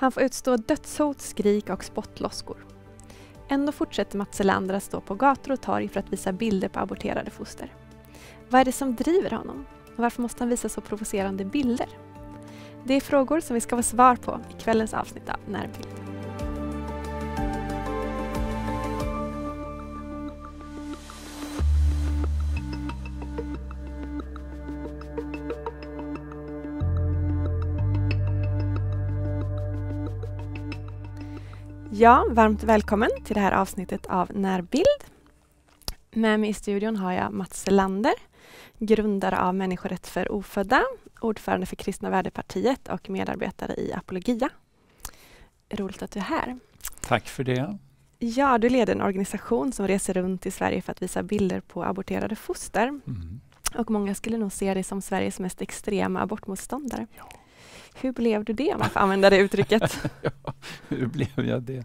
Han får utstå dödshot, skrik och spottloskor. Ändå fortsätter Mats Elander att stå på gator och torg för att visa bilder på aborterade foster. Vad är det som driver honom? Och varför måste han visa så provocerande bilder? Det är frågor som vi ska få svar på i kvällens avsnitt av Närbild. Ja, varmt välkommen till det här avsnittet av Närbild. Med mig i studion har jag Mats Lander, grundare av Människorätt för ofödda, ordförande för Kristna värdepartiet och medarbetare i Apologia. Roligt att du är här. Tack för det. Ja, du leder en organisation som reser runt i Sverige för att visa bilder på aborterade foster. Mm. Och många skulle nog se dig som Sveriges mest extrema abortmotståndare. Ja. Hur blev du det, om man får använda det uttrycket? ja. Hur blev jag det?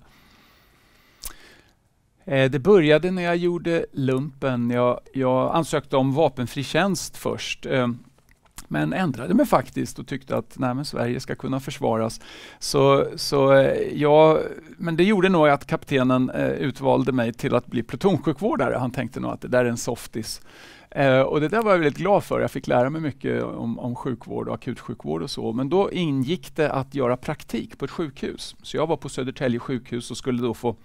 Eh, det började när jag gjorde lumpen. Jag, jag ansökte om vapenfri tjänst först. Eh, men ändrade mig faktiskt och tyckte att nej, Sverige ska kunna försvaras. Så, så, eh, ja, men det gjorde nog att kaptenen eh, utvalde mig till att bli plutonsjukvårdare. Han tänkte nog att det där är en softis. Eh, och det där var jag väldigt glad för. Jag fick lära mig mycket om, om sjukvård och akutsjukvård och så. Men då ingick det att göra praktik på ett sjukhus. Så jag var på Södertälje sjukhus och skulle då få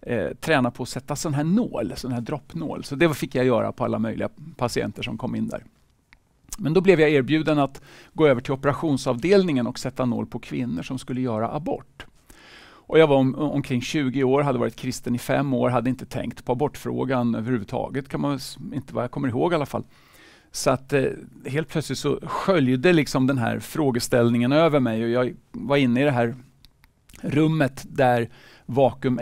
eh, träna på att sätta sån här nål, sån här droppnål. Så det fick jag göra på alla möjliga patienter som kom in där. Men då blev jag erbjuden att gå över till operationsavdelningen och sätta nål på kvinnor som skulle göra abort. Och jag var om, omkring 20 år, hade varit kristen i fem år, hade inte tänkt på abortfrågan överhuvudtaget, kan man, inte vad jag kommer ihåg i alla fall. Så att eh, helt plötsligt så sköljde liksom den här frågeställningen över mig och jag var inne i det här rummet där vakuum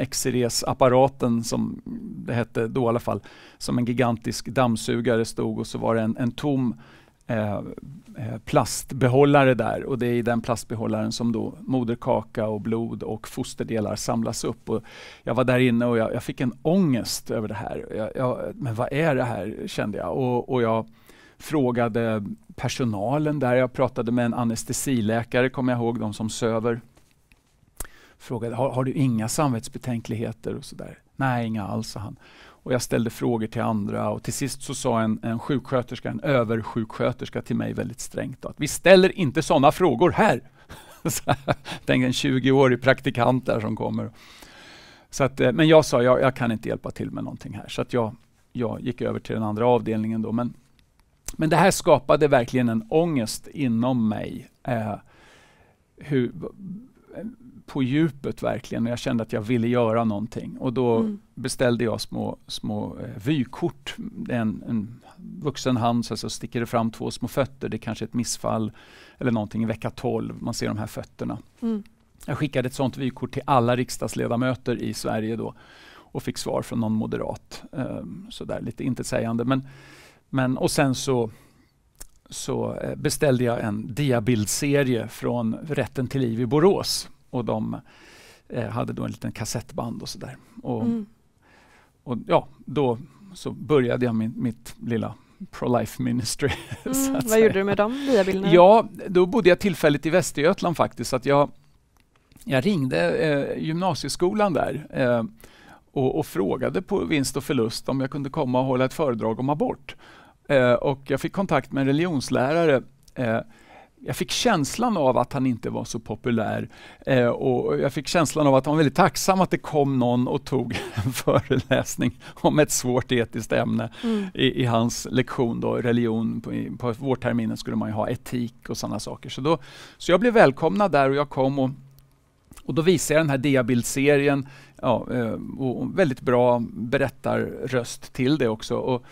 apparaten som det hette då i alla fall, som en gigantisk dammsugare stod och så var det en, en tom Eh, eh, plastbehållare där och det är i den plastbehållaren som då moderkaka och blod och fosterdelar samlas upp. Och jag var där inne och jag, jag fick en ångest över det här. Jag, jag, men vad är det här, kände jag. Och, och jag frågade personalen där. Jag pratade med en anestesiläkare, kommer jag ihåg, de som söver. Frågade, har, har du inga samvetsbetänkligheter? och så där? Nej, inga alls, sa han och jag ställde frågor till andra och till sist så sa en, en sjuksköterska, en översjuksköterska till mig väldigt strängt att vi ställer inte sådana frågor här. tänk en 20-årig praktikant där som kommer. Så att, eh, men jag sa, jag, jag kan inte hjälpa till med någonting här. Så att jag, jag gick över till den andra avdelningen då. Men, men det här skapade verkligen en ångest inom mig. Eh, hur, på djupet verkligen och jag kände att jag ville göra någonting. Och då mm. beställde jag små, små eh, vykort. En, en vuxen hand så, så sticker det fram två små fötter. Det är kanske är ett missfall eller någonting i vecka 12. Man ser de här fötterna. Mm. Jag skickade ett sånt vykort till alla riksdagsledamöter i Sverige då och fick svar från någon moderat. Um, sådär lite intetsägande. Men, men, och sen så så eh, beställde jag en diabildserie från Rätten till liv i Borås och de eh, hade då en liten kassettband och sådär. Och, mm. och, ja, då så började jag min, mitt lilla pro-life ministry. Mm, vad säga. gjorde du med de diabilderna? Ja, då bodde jag tillfälligt i Västergötland faktiskt. att jag, jag ringde eh, gymnasieskolan där eh, och, och, frågade på vinst och förlust om jag kunde komma och hålla ett föredrag om abort. Eh, och jag fick kontakt med en religionslärare eh, jag fick känslan av att han inte var så populär eh, och jag fick känslan av att han var väldigt tacksam att det kom någon och tog en föreläsning om ett svårt etiskt ämne mm. i, i, hans lektion då, religion. På, på vårterminen skulle man ju ha etik och sådana saker. Så, då, så jag blev välkomnad där och jag kom och, och då visade jag den här diabildserien ja, eh, och väldigt bra berättarröst till det också. Och,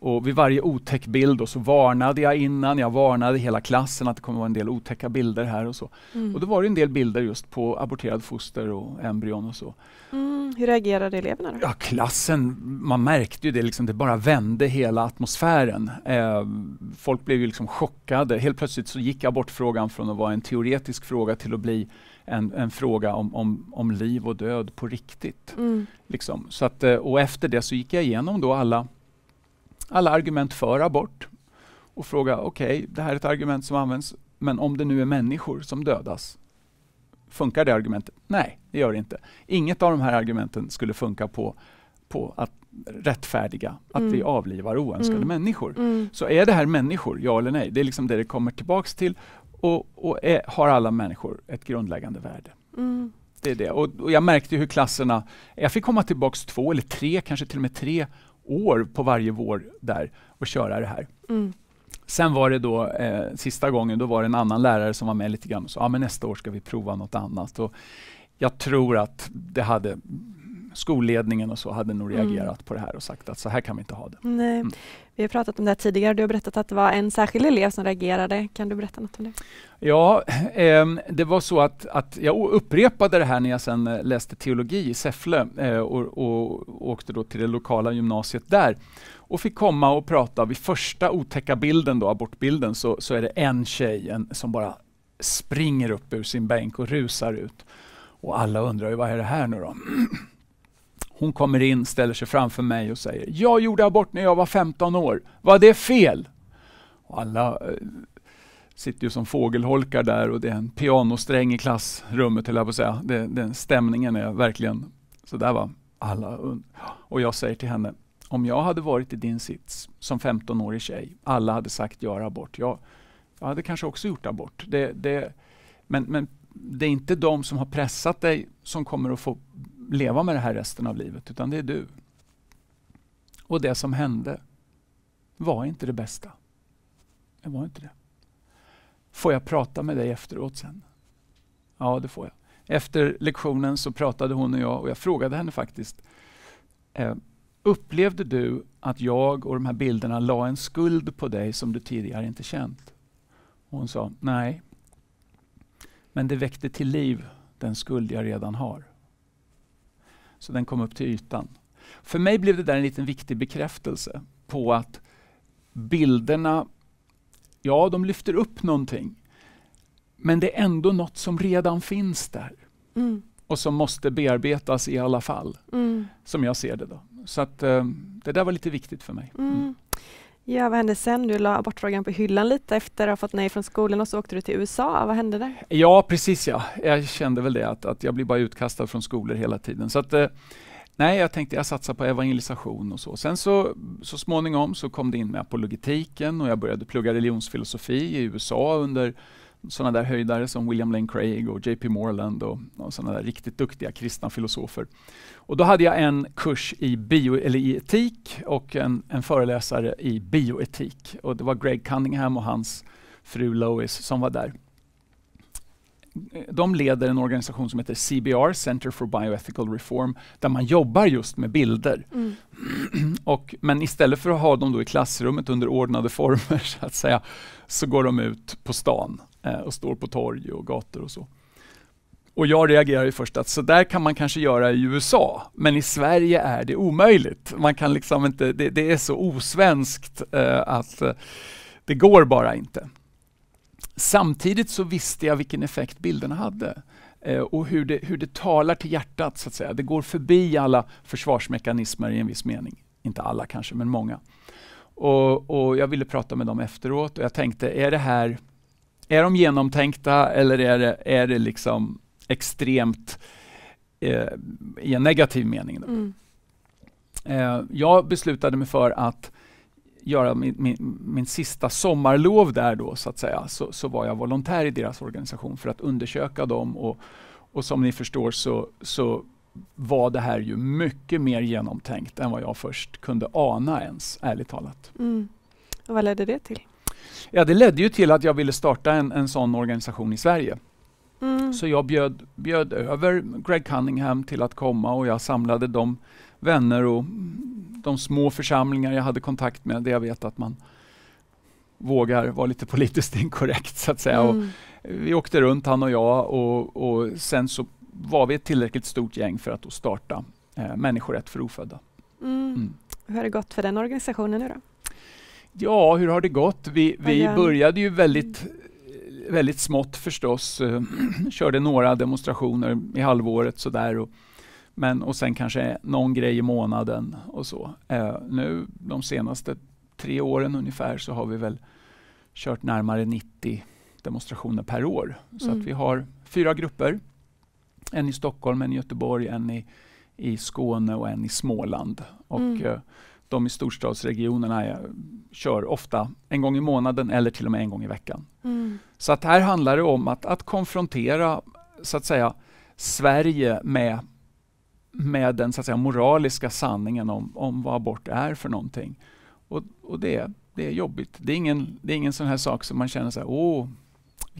och vid varje otäck bild och så varnade jag innan, jag varnade hela klassen att det kommer vara en del otäcka bilder här och så. Mm. Och då var det en del bilder just på aborterad foster och embryon och så. Mm. Hur reagerade eleverna? Då? Ja, klassen, man märkte ju det, liksom, det bara vände hela atmosfären. Eh, folk blev ju liksom chockade. Helt plötsligt så gick abortfrågan från att vara en teoretisk fråga till att bli en, en, fråga om, om, om liv och död på riktigt. Mm. Liksom. Så att, eh, och efter det så gick jag igenom då alla alla argument för abort och fråga okej, okay, det här är ett argument som används, men om det nu är människor som dödas, funkar det argumentet? Nej, det gör det inte. Inget av de här argumenten skulle funka på, på att rättfärdiga att mm. vi avlivar oönskade mm. människor. Mm. Så är det här människor, ja eller nej? Det är liksom det det kommer tillbaks till. Och, och är, har alla människor ett grundläggande värde? Mm. Det är det. Och, och, jag märkte hur klasserna... Jag fick komma tillbaks två eller tre, kanske till och med tre år på varje vår där och köra det här. Mm. Sen var det då eh, sista gången, då var det en annan lärare som var med lite grann och sa ah, men nästa år ska vi prova något annat. Och jag tror att det hade skolledningen och så hade nog mm. reagerat mm. på det här och sagt att så här kan vi inte ha det. Nej. Mm. Vi har pratat om det här tidigare. Du har berättat att det var en särskild elev som reagerade. Kan du berätta något om det? Ja, eh, det var så att, att jag upprepade det här när jag sen eh, läste teologi i Säffle eh, och, och, åkte då till det lokala gymnasiet där och fick komma och prata. Vid första otäcka bilden, då, abortbilden, så, så är det en tjej en, som bara springer upp ur sin bänk och rusar ut. Och alla undrar ju, vad är det här nu då? Hon kommer in, ställer sig framför mig och säger Jag gjorde abort när jag var 15 år. Var det fel? Och alla eh, sitter ju som fågelholkar där och det är en pianosträng i klassrummet, höll jag på att säga. Det, den stämningen är verkligen så där var alla. Och jag säger till henne om jag hade varit i din sits som 15-årig tjej, alla hade sagt ”gör abort. Jag, jag hade kanske också gjort abort. Det, det, men, men det är inte de som har pressat dig som kommer att få leva med det här resten av livet, utan det är du. Och det som hände var inte det bästa. Det var inte det. Får jag prata med dig efteråt sen? Ja, det får jag. Efter lektionen så pratade hon och jag och jag frågade henne faktiskt. Eh, upplevde du att jag och de här bilderna la en skuld på dig som du tidigare inte känt? Och hon sa nej. Men det väckte till liv den skuld jag redan har. Så den kom upp till ytan. För mig blev det där en liten viktig bekräftelse på att bilderna, ja de lyfter upp någonting. Men det är ändå något som redan finns där. Mm. Och som måste bearbetas i alla fall. Mm. Som jag ser det. då. Så att, um, det där var lite viktigt för mig. Mm. mm. Ja, vad hände sen? Du la abortfrågan på hyllan lite efter att ha fått nej från skolan och så åkte du till USA. Vad hände där? Ja, precis ja. Jag kände väl det att, att jag blir bara utkastad från skolor hela tiden. Så att, eh, nej, jag tänkte jag satsar på evangelisation och så. Sen så, så småningom så kom det in med apologetiken och jag började plugga religionsfilosofi i USA under sådana där höjdare som William Lane Craig och JP Moreland och, och sådana där riktigt duktiga kristna filosofer. Och då hade jag en kurs i, bio, eller i etik och en, en föreläsare i bioetik. Och det var Greg Cunningham och hans fru Lois som var där. De leder en organisation som heter CBR, Center for Bioethical Reform, där man jobbar just med bilder. Mm. och, men istället för att ha dem då i klassrummet under ordnade former, så att säga, så går de ut på stan eh, och står på torg och gator och så. Och jag reagerar ju först att så där kan man kanske göra i USA, men i Sverige är det omöjligt. Man kan liksom inte, det, det är så osvenskt eh, att eh, det går bara inte. Samtidigt så visste jag vilken effekt bilderna hade eh, och hur det, hur det talar till hjärtat så att säga. Det går förbi alla försvarsmekanismer i en viss mening. Inte alla kanske, men många. Och, och jag ville prata med dem efteråt och jag tänkte, är det här är de genomtänkta eller är det, är det liksom extremt eh, i en negativ mening? Då? Mm. Eh, jag beslutade mig för att göra min, min, min, sista sommarlov där då så att säga, så, så, var jag volontär i deras organisation för att undersöka dem och, och som ni förstår så, så var det här ju mycket mer genomtänkt än vad jag först kunde ana ens, ärligt talat. Mm. Och vad ledde det till? Ja, det ledde ju till att jag ville starta en, en sån organisation i Sverige. Mm. Så jag bjöd, bjöd över Greg Cunningham till att komma och jag samlade de vänner och de små församlingar jag hade kontakt med där jag vet att man vågar vara lite politiskt inkorrekt så att säga. Mm. Och vi åkte runt han och jag och, och sen så var vi ett tillräckligt stort gäng för att starta eh, Människorätt för ofödda. Mm. Mm. Hur har det gått för den organisationen nu då? Ja, hur har det gått? Vi, vi började ju väldigt, väldigt smått förstås. Eh, körde några demonstrationer i halvåret sådär. Och, men, och sen kanske någon grej i månaden och så. Eh, nu de senaste tre åren ungefär så har vi väl kört närmare 90 demonstrationer per år. Så mm. att vi har fyra grupper en i Stockholm, en i Göteborg, en i, i Skåne och en i Småland. Och, mm. Eh, de i storstadsregionerna är, eh, kör ofta en gång i månaden eller till och med en gång i veckan. Mm. Så att här handlar det om att, att konfrontera så att säga, Sverige med, med den så att säga, moraliska sanningen om, om vad abort är för någonting. Och, och det, det är jobbigt. Det är ingen, det är ingen sån här sak som man känner så här, åh,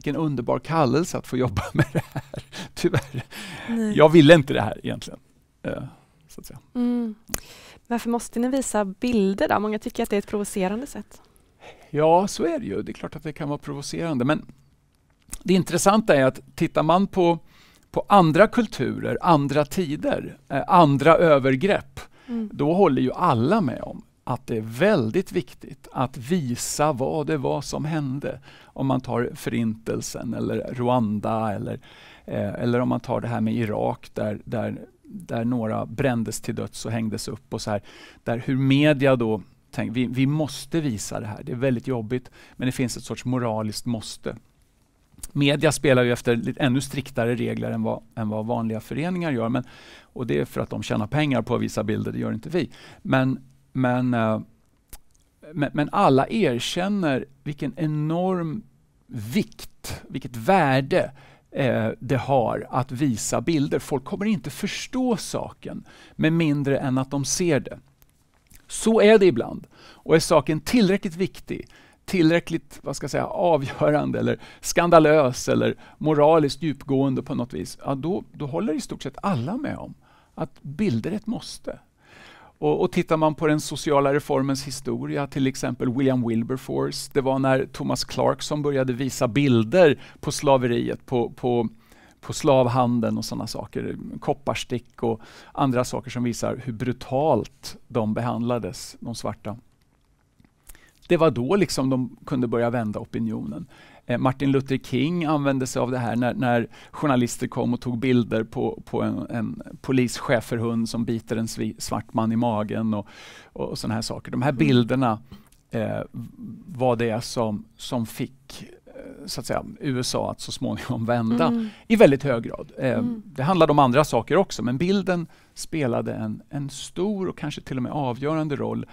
vilken underbar kallelse att få jobba med det här. Tyvärr. Nej. Jag ville inte det här egentligen. Eh, så att säga. Mm. Varför måste ni visa bilder då? Många tycker att det är ett provocerande sätt. Ja, så är det ju. Det är klart att det kan vara provocerande. Men det intressanta är att tittar man på, på andra kulturer, andra tider, eh, andra övergrepp, mm. då håller ju alla med om att det är väldigt viktigt att visa vad det var som hände. Om man tar Förintelsen eller Rwanda eller, eh, eller om man tar det här med Irak där, där, där några brändes till döds och hängdes upp. och så här, där Hur media då tänker vi, vi måste visa det här. Det är väldigt jobbigt men det finns ett sorts moraliskt måste. Media spelar ju efter lite ännu striktare regler än vad, än vad vanliga föreningar gör. Men, och det är för att de tjänar pengar på att visa bilder, det gör inte vi. Men men, eh, men, men, alla erkänner vilken enorm vikt, vilket värde eh, det har att visa bilder. Folk kommer inte förstå saken med mindre än att de ser det. Så är det ibland. Och är saken tillräckligt viktig, tillräckligt vad ska jag säga, avgörande eller skandalös eller moraliskt djupgående på något vis, ja, då, då håller i stort sett alla med om att bilder är ett måste. Och, och tittar man på den sociala reformens historia, till exempel William Wilberforce, det var när Thomas Clarkson började visa bilder på slaveriet, på, på, på slavhandeln och sådana saker, kopparstick och andra saker som visar hur brutalt de behandlades, de svarta. Det var då liksom de kunde börja vända opinionen. Eh, Martin Luther King använde sig av det här när, när journalister kom och tog bilder på, på en, en polisschäferhund som biter en svart man i magen och, och sådana här saker. De här mm. bilderna eh, var det som, som fick eh, så att säga, USA att så småningom vända mm. i väldigt hög grad. Eh, mm. Det handlade om andra saker också men bilden spelade en, en stor och kanske till och med avgörande roll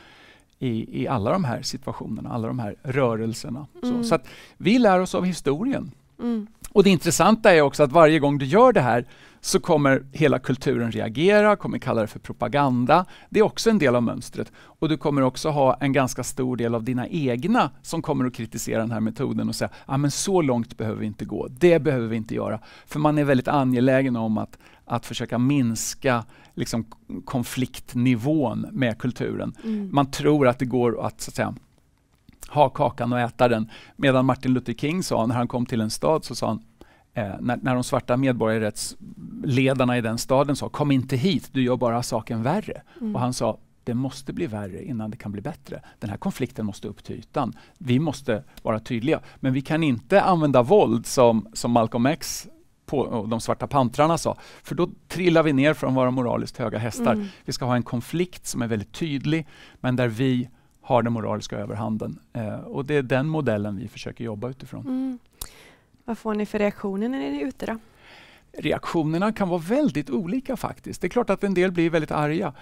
i, i alla de här situationerna, alla de här rörelserna. Mm. Så, så vi lär oss av historien. Mm. Och det intressanta är också att varje gång du gör det här så kommer hela kulturen reagera, kommer kalla det för propaganda. Det är också en del av mönstret. Och du kommer också ha en ganska stor del av dina egna som kommer att kritisera den här metoden och säga ah, så långt behöver vi inte gå, det behöver vi inte göra. För man är väldigt angelägen om att, att försöka minska liksom, konfliktnivån med kulturen. Mm. Man tror att det går att, så att säga, ha kakan och äta den. Medan Martin Luther King sa, när han kom till en stad, så sa han eh, när, när de svarta medborgarrättsledarna i den staden sa kom inte hit, du gör bara saken värre. Mm. Och han sa det måste bli värre innan det kan bli bättre. Den här konflikten måste upp till ytan. Vi måste vara tydliga. Men vi kan inte använda våld som, som Malcolm X på, och de svarta pantrarna sa. För då trillar vi ner från våra moraliskt höga hästar. Mm. Vi ska ha en konflikt som är väldigt tydlig men där vi har den moraliska överhanden. Eh, och det är den modellen vi försöker jobba utifrån. Mm. Vad får ni för reaktioner när ni är ute? Då? Reaktionerna kan vara väldigt olika faktiskt. Det är klart att en del blir väldigt arga.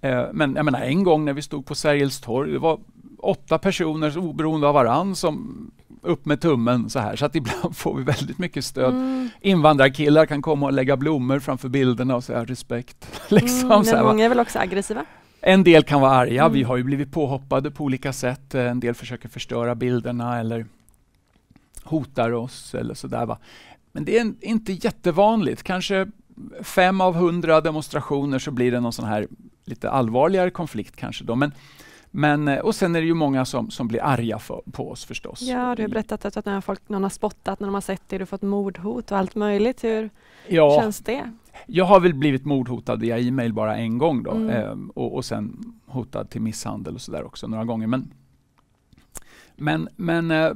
Eh, men jag menar, en gång när vi stod på Sergels torg, det var åtta personer oberoende av varann som upp med tummen så här. Så att ibland får vi väldigt mycket stöd. Mm. Invandrarkillar kan komma och lägga blommor framför bilderna och säga respekt. liksom, mm, men många är väl också aggressiva? En del kan vara arga, mm. vi har ju blivit påhoppade på olika sätt. Eh, en del försöker förstöra bilderna eller hotar oss eller sådär. Va? Men det är en, inte jättevanligt. Kanske fem av hundra demonstrationer så blir det någon sån här lite allvarligare konflikt kanske. Då. Men, men, eh, och sen är det ju många som, som blir arga för, på oss förstås. Ja, du har berättat att, att när folk, någon har spottat när de har sett dig, du har fått mordhot och allt möjligt. Hur ja. känns det? Jag har väl blivit mordhotad via e-mail bara en gång då mm. eh, och, och sen hotad till misshandel och sådär också några gånger. Men, men, men eh,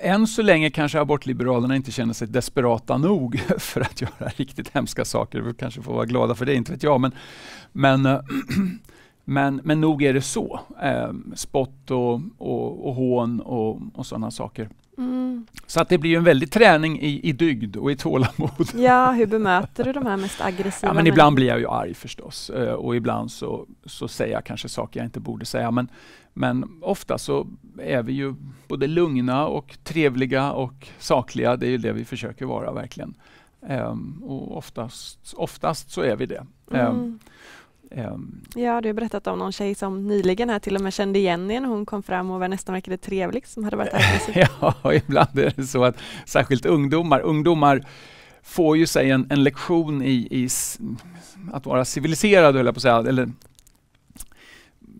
än så länge kanske abortliberalerna inte känner sig desperata nog för att göra riktigt hemska saker. Vi kanske får vara glada för det, inte vet jag. Men, men, eh, men, men nog är det så. Eh, spott och, och, och hån och, och sådana saker. Mm. Så att det blir en väldig träning i, i dygd och i tålamod. Ja, hur bemöter du de här mest aggressiva? Ja, men ibland blir jag ju arg förstås eh, och ibland så, så säger jag kanske saker jag inte borde säga. Men, men ofta så är vi ju både lugna och trevliga och sakliga. Det är ju det vi försöker vara verkligen. Ehm, och oftast, oftast så är vi det. Ehm, mm. Ja, du har berättat om någon tjej som nyligen här till och med kände igen en. Hon kom fram och var nästan verkade trevlig som hade varit här. ja, ibland är det så att särskilt ungdomar, ungdomar får ju sig en, en lektion i, i, att vara civiliserad, höll jag på att säga, eller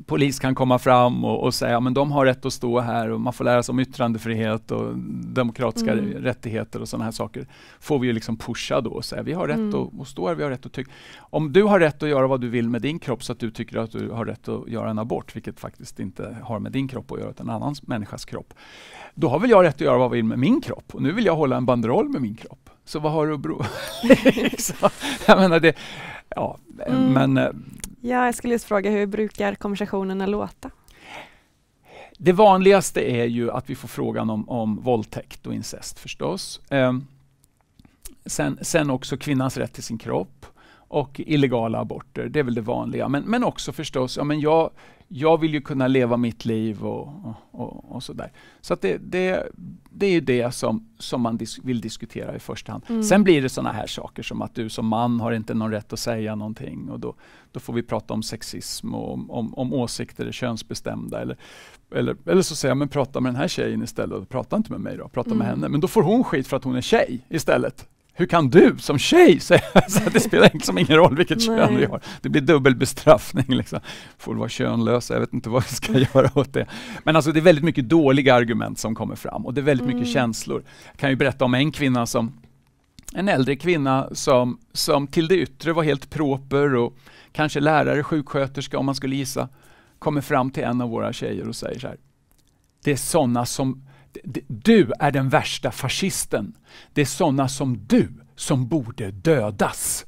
polis kan komma fram och, och säga att de har rätt att stå här och man får lära sig om yttrandefrihet och demokratiska mm. rättigheter och sådana här saker. Får vi ju liksom pusha då och säga vi har rätt mm. att, stå här, vi har rätt att tycka. Om du har rätt att göra vad du vill med din kropp så att du tycker att du har rätt att göra en abort, vilket faktiskt inte har med din kropp att göra utan en annan människas kropp. Då har väl jag rätt att göra vad jag vill med min kropp och nu vill jag hålla en banderoll med min kropp. Så vad har du att bero... jag menar det, ja, mm. men eh, Ja, jag skulle just fråga hur brukar konversationerna låta? Det vanligaste är ju att vi får frågan om, om våldtäkt och incest förstås. Eh, sen, sen också kvinnans rätt till sin kropp och illegala aborter. Det är väl det vanliga. Men, men också förstås, ja, men jag, jag vill ju kunna leva mitt liv och, och, och, och sådär. Så det, det, det, är ju det som, som man dis vill diskutera i första hand. Mm. Sen blir det sådana här saker som att du som man har inte någon rätt att säga någonting och då, då får vi prata om sexism och om, om, om åsikter är könsbestämda. Eller, eller, eller så säger jag, men prata med den här tjejen istället. Prata inte med mig då, prata mm. med henne. Men då får hon skit för att hon är tjej istället hur kan du som tjej säga så det spelar liksom ingen roll vilket Nej. kön vi har. Det blir dubbel bestraffning. Liksom. Får vara könlösa, jag vet inte vad vi ska mm. göra åt det. Men alltså det är väldigt mycket dåliga argument som kommer fram och det är väldigt mm. mycket känslor. Jag kan ju berätta om en kvinna som en äldre kvinna som, som till det yttre var helt proper och kanske lärare, sjuksköterska om man skulle gissa, kommer fram till en av våra tjejer och säger så här. Det är sådana som du är den värsta fascisten. Det är sådana som du som borde dödas.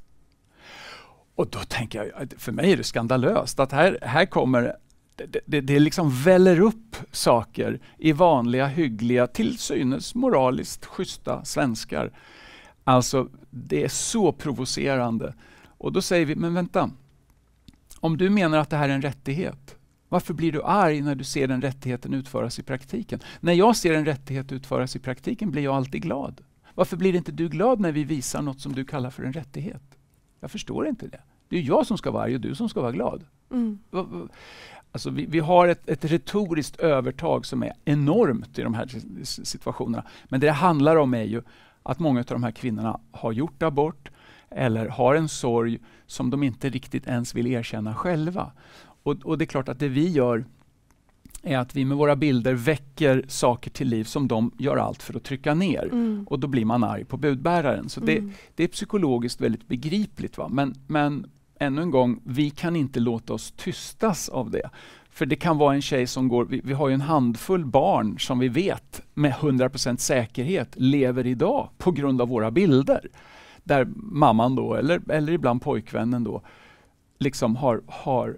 Och då tänker jag, för mig är det skandalöst att här, här kommer det, det, det liksom väller upp saker i vanliga, hyggliga, till synes moraliskt schyssta svenskar. Alltså, det är så provocerande. Och då säger vi, men vänta. Om du menar att det här är en rättighet, varför blir du arg när du ser den rättigheten utföras i praktiken? När jag ser en rättighet utföras i praktiken blir jag alltid glad. Varför blir inte du glad när vi visar något som du kallar för en rättighet? Jag förstår inte det. Det är jag som ska vara arg och du som ska vara glad. Mm. Alltså vi, vi, har ett, ett retoriskt övertag som är enormt i de här situationerna. Men det det handlar om är ju att många av de här kvinnorna har gjort abort eller har en sorg som de inte riktigt ens vill erkänna själva. Och, och det är klart att det vi gör är att vi med våra bilder väcker saker till liv som de gör allt för att trycka ner. Mm. Och då blir man arg på budbäraren. Så mm. det, det, är psykologiskt väldigt begripligt. Va? Men, men ännu en gång, vi kan inte låta oss tystas av det. För det kan vara en tjej som går, vi, vi har ju en handfull barn som vi vet med 100% säkerhet lever idag på grund av våra bilder. Där mamman då, eller, eller ibland pojkvännen då, liksom har, har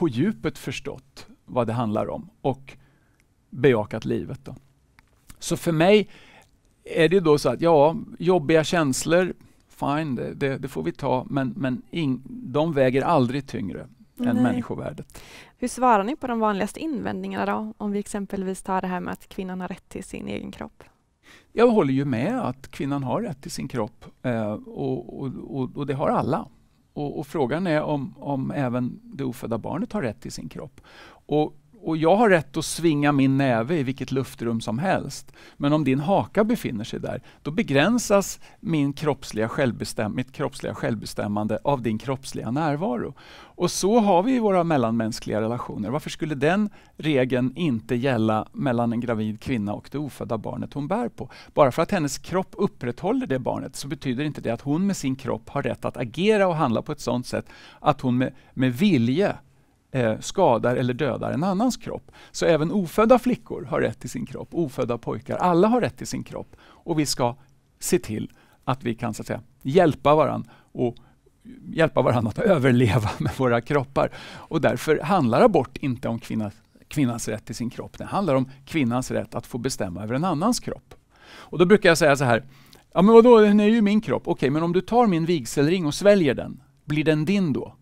på djupet förstått vad det handlar om och bejakat livet. Då. Så för mig är det då så att ja, jobbiga känslor, fine, det, det, det får vi ta, men, men ing, de väger aldrig tyngre än Nej. människovärdet. Hur svarar ni på de vanligaste invändningarna då? Om vi exempelvis tar det här med att kvinnan har rätt till sin egen kropp. Jag håller ju med att kvinnan har rätt till sin kropp eh, och, och, och, och det har alla. Och, och, frågan är om, om även det ofödda barnet har rätt till sin kropp. Och och jag har rätt att svinga min näve i vilket luftrum som helst. Men om din haka befinner sig där, då begränsas min kroppsliga självbestäm mitt kroppsliga självbestämmande av din kroppsliga närvaro. Och så har vi i våra mellanmänskliga relationer. Varför skulle den regeln inte gälla mellan en gravid kvinna och det ofödda barnet hon bär på? Bara för att hennes kropp upprätthåller det barnet så betyder inte det att hon med sin kropp har rätt att agera och handla på ett sådant sätt att hon med, med vilje Eh, skadar eller dödar en annans kropp. Så även ofödda flickor har rätt till sin kropp, ofödda pojkar, alla har rätt till sin kropp. Och vi ska se till att vi kan så att säga, hjälpa varandra och hjälpa varandra att överleva med våra kroppar. Och därför handlar abort inte om kvinnas, kvinnans rätt till sin kropp. Det handlar om kvinnans rätt att få bestämma över en annans kropp. Och då brukar jag säga så här, ja men vadå, den är ju min kropp. Okej, men om du tar min vigselring och sväljer den, blir den din då?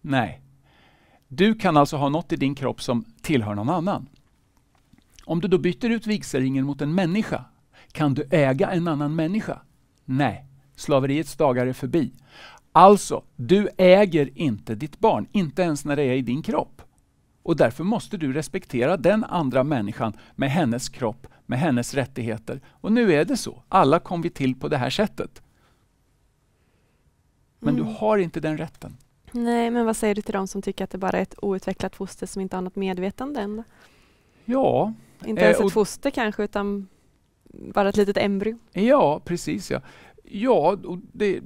Nej, du kan alltså ha något i din kropp som tillhör någon annan. Om du då byter ut vigselringen mot en människa, kan du äga en annan människa? Nej, slaveriets dagar är förbi. Alltså, du äger inte ditt barn, inte ens när det är i din kropp. Och därför måste du respektera den andra människan med hennes kropp, med hennes rättigheter. Och nu är det så. Alla kom vi till på det här sättet. Men mm. du har inte den rätten. Nej, men vad säger du till de som tycker att det bara är ett outvecklat foster som inte har något medvetande än? Ja. Inte ens eh, ett foster kanske, utan bara ett litet embryo? Ja, precis. Ja, ja det,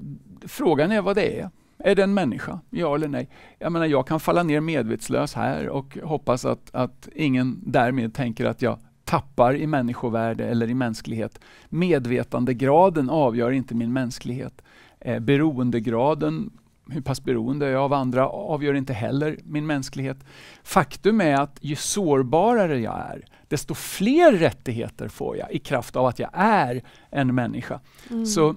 frågan är vad det är. Är det en människa? Ja eller nej? Jag menar, jag kan falla ner medvetslös här och hoppas att, att ingen därmed tänker att jag tappar i människovärde eller i mänsklighet. Medvetandegraden avgör inte min mänsklighet. Eh, beroendegraden hur pass beroende jag är av andra avgör inte heller min mänsklighet. Faktum är att ju sårbarare jag är, desto fler rättigheter får jag i kraft av att jag är en människa. Mm. Så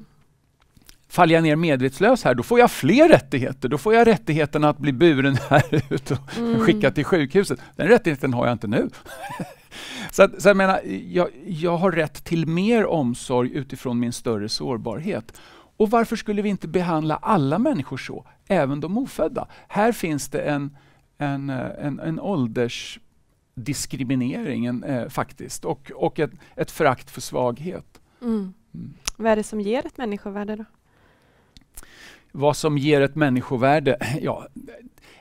faller jag ner medvetslös här, då får jag fler rättigheter. Då får jag rättigheten att bli buren här ut och mm. skickad till sjukhuset. Den rättigheten har jag inte nu. så, att, så jag menar, jag, jag har rätt till mer omsorg utifrån min större sårbarhet. Och varför skulle vi inte behandla alla människor så, även de ofödda? Här finns det en, en, eh, en, en åldersdiskriminering en, eh, faktiskt och, och ett, ett förakt för svaghet. Mm. Mm. Vad är det som ger ett människovärde då? Vad som ger ett människovärde? Ja,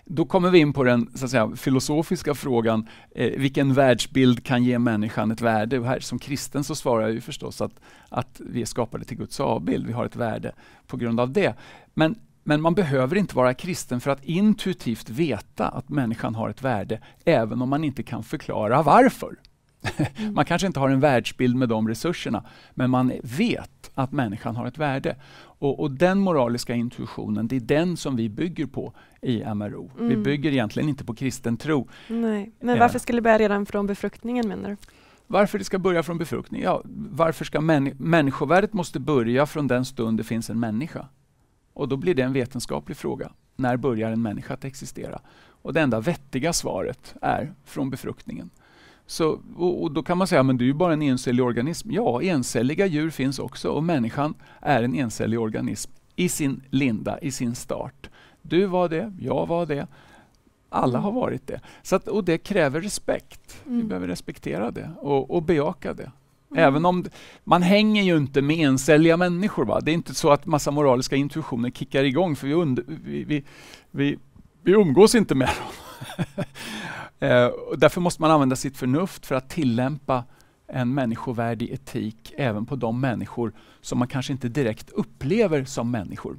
då kommer vi in på den så att säga, filosofiska frågan, eh, vilken världsbild kan ge människan ett värde? Och här, som kristen så svarar jag ju förstås att, att vi är skapade till Guds avbild, vi har ett värde på grund av det. Men, men man behöver inte vara kristen för att intuitivt veta att människan har ett värde, även om man inte kan förklara varför. man kanske inte har en världsbild med de resurserna, men man vet att människan har ett värde. Och, och den moraliska intuitionen, det är den som vi bygger på i MRO. Mm. Vi bygger egentligen inte på kristen tro. Men varför eh. skulle det börja redan från befruktningen menar du? Varför det ska börja från befruktningen? Ja, varför ska män, människovärdet måste börja från den stund det finns en människa? Och då blir det en vetenskaplig fråga. När börjar en människa att existera? Och det enda vettiga svaret är från befruktningen. Så, och, och, Då kan man säga men du är ju bara en encellig organism. Ja, encelliga djur finns också och människan är en encellig organism i sin linda, i sin start. Du var det, jag var det. Alla har varit det. Så att, och det kräver respekt. Mm. Vi behöver respektera det och, och bejaka det. Mm. Även om man hänger ju inte med encelliga människor. Va? Det är inte så att massa moraliska intuitioner kickar igång för vi, under, vi, vi, vi, vi umgås inte med dem. Eh, därför måste man använda sitt förnuft för att tillämpa en människovärdig etik även på de människor som man kanske inte direkt upplever som människor.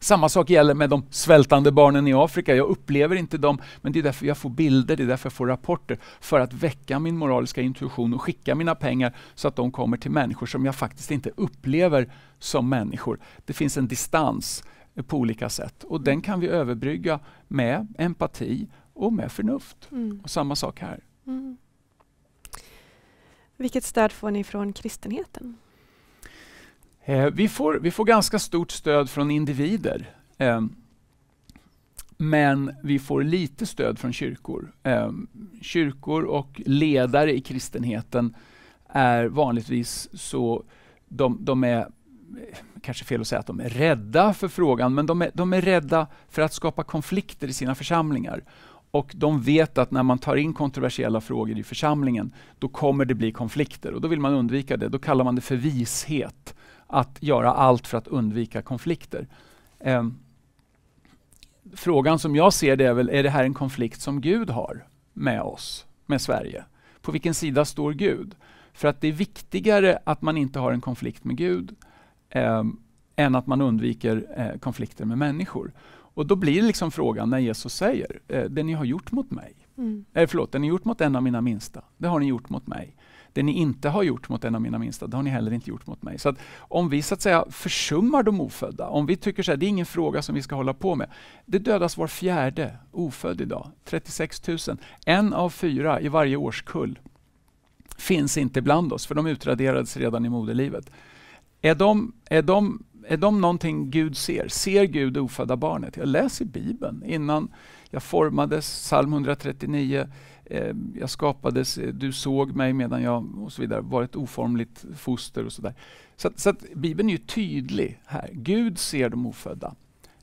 Samma sak gäller med de svältande barnen i Afrika. Jag upplever inte dem, men det är därför jag får bilder, det är därför jag får rapporter. För att väcka min moraliska intuition och skicka mina pengar så att de kommer till människor som jag faktiskt inte upplever som människor. Det finns en distans på olika sätt och den kan vi överbrygga med empati och med förnuft. Mm. Och samma sak här. Mm. Vilket stöd får ni från kristenheten? Eh, vi, får, vi får ganska stort stöd från individer. Eh, men vi får lite stöd från kyrkor. Eh, kyrkor och ledare i kristenheten är vanligtvis så, de, de, är, eh, kanske fel att säga att de är rädda för frågan, men de är, de är rädda för att skapa konflikter i sina församlingar och de vet att när man tar in kontroversiella frågor i församlingen, då kommer det bli konflikter och då vill man undvika det. Då kallar man det för vishet, att göra allt för att undvika konflikter. Eh, frågan som jag ser det är väl, är det här en konflikt som Gud har med oss, med Sverige? På vilken sida står Gud? För att det är viktigare att man inte har en konflikt med Gud eh, än att man undviker eh, konflikter med människor. Och då blir liksom frågan när Jesus säger, eh, det ni har gjort mot mig, mm. eh, förlåt, det ni gjort mot en av mina minsta, det har ni gjort mot mig. Det ni inte har gjort mot en av mina minsta, det har ni heller inte gjort mot mig. Så om vi så att säga försummar de ofödda, om vi tycker att här, det är ingen fråga som vi ska hålla på med. Det dödas var fjärde ofödd idag, 36 000. En av fyra i varje årskull finns inte bland oss, för de utraderades redan i moderlivet. Är de, är de är de någonting Gud ser? Ser Gud det ofödda barnet? Jag läser Bibeln. Innan jag formades, psalm 139, eh, jag skapades, eh, du såg mig medan jag och så vidare var ett oformligt foster och Så, att, så att Bibeln är ju tydlig här. Gud ser de ofödda.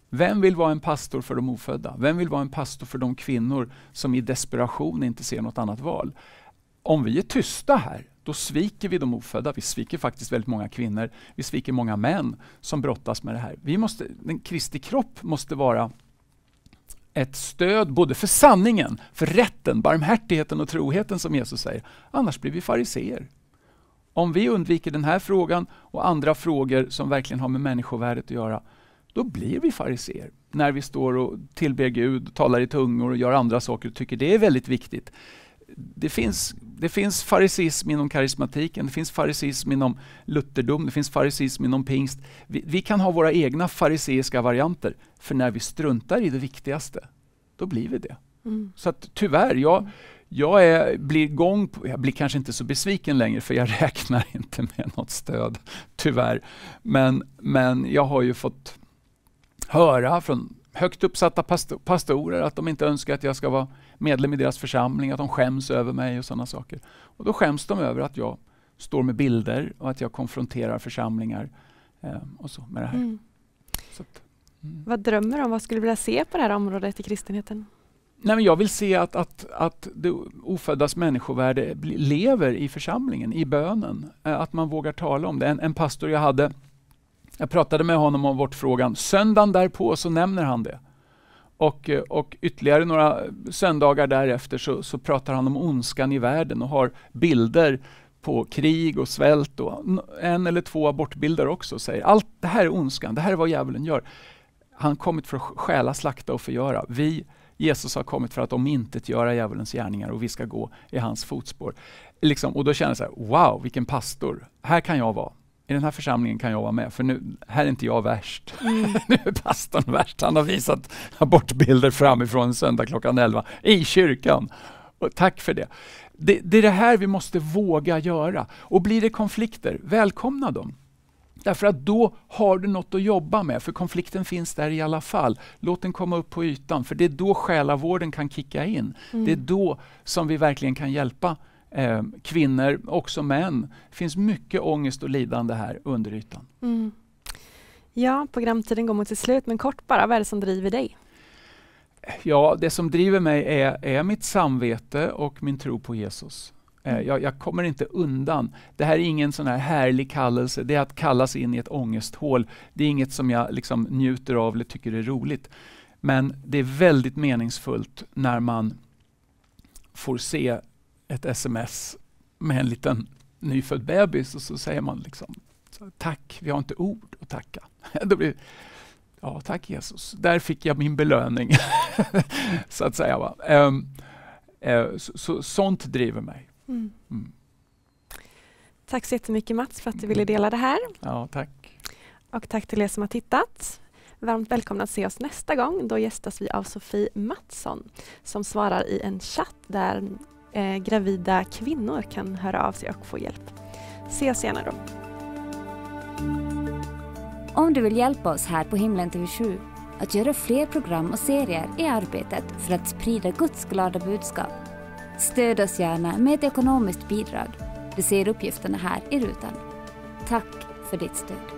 Vem vill vara en pastor för de ofödda? Vem vill vara en pastor för de kvinnor som i desperation inte ser något annat val? Om vi är tysta här, då sviker vi de ofödda. Vi sviker faktiskt väldigt många kvinnor. Vi sviker många män som brottas med det här. Vi måste, den Kristi kropp måste vara ett stöd både för sanningen, för rätten, barmhärtigheten och troheten som Jesus säger. Annars blir vi fariseer. Om vi undviker den här frågan och andra frågor som verkligen har med människovärdet att göra, då blir vi fariseer. När vi står och tillber Gud, talar i tungor och gör andra saker och tycker det är väldigt viktigt. Det finns det finns farisism inom karismatiken, det finns farisism inom lutherdom, det finns farisism inom pingst. Vi, vi kan ha våra egna fariseiska varianter, för när vi struntar i det viktigaste, då blir vi det. Mm. Så att, tyvärr, jag, jag är, blir gång på, jag blir kanske inte så besviken längre för jag räknar inte med något stöd, tyvärr. Men, men jag har ju fått höra från högt uppsatta pastorer att de inte önskar att jag ska vara medlem i deras församling, att de skäms över mig och sådana saker. Och Då skäms de över att jag står med bilder och att jag konfronterar församlingar eh, och så med det här. Mm. Så att, mm. Vad drömmer du om? Vad skulle du vilja se på det här området i kristenheten? Nej, men jag vill se att, att, att det oföddas människovärde lever i församlingen, i bönen. Eh, att man vågar tala om det. En, en pastor jag hade, jag pratade med honom om vårt frågan. Söndagen därpå så nämner han det. Och, och ytterligare några söndagar därefter så, så pratar han om ondskan i världen och har bilder på krig och svält och en eller två abortbilder också. säger Allt det här är ondskan, det här är vad djävulen gör. Han har kommit för att stjäla, slakta och förgöra. Vi, Jesus har kommit för att om inte göra djävulens gärningar och vi ska gå i hans fotspår. Liksom, och då känner jag så här, wow vilken pastor, här kan jag vara i den här församlingen kan jag vara med, för nu, här är inte jag värst. Mm. nu är pastorn värst. Han har visat abortbilder framifrån söndag klockan 11 i kyrkan. Och tack för det. det. Det är det här vi måste våga göra. Och blir det konflikter, välkomna dem. Därför att då har du något att jobba med, för konflikten finns där i alla fall. Låt den komma upp på ytan, för det är då själavården kan kicka in. Mm. Det är då som vi verkligen kan hjälpa eh, kvinnor, också män. Det finns mycket ångest och lidande här under ytan. Mm. Ja, programtiden går mot sitt slut, men kort bara, vad är det som driver dig? Ja, det som driver mig är, är mitt samvete och min tro på Jesus. Eh, mm. Jag, jag, kommer inte undan. Det här är ingen sån här härlig kallelse. Det är att kallas in i ett ångesthål. Det är inget som jag liksom njuter av eller tycker är roligt. Men det är väldigt meningsfullt när man får se ett sms med en liten nyfödd bebis och så säger man liksom tack, vi har inte ord att tacka. Då blir, ja, tack Jesus, där fick jag min belöning. så att säga. Va? Um, uh, så, så, sånt driver mig. Mm. Mm. Tack så jättemycket Mats för att du ville mm. dela det här. Ja, tack. Och tack till er som har tittat. Varmt välkomna att se oss nästa gång. Då gästas vi av Sofie Mattsson som svarar i en chatt där eh, gravida kvinnor kan höra av sig och få hjälp. Ses gärna då. Om du vill hjälpa oss här på Himlen TV7 att göra fler program och serier i arbetet för att sprida Guds glada budskap, stöd oss gärna med ett ekonomiskt bidrag. Du ser uppgifterna här i rutan. Tack för ditt stöd.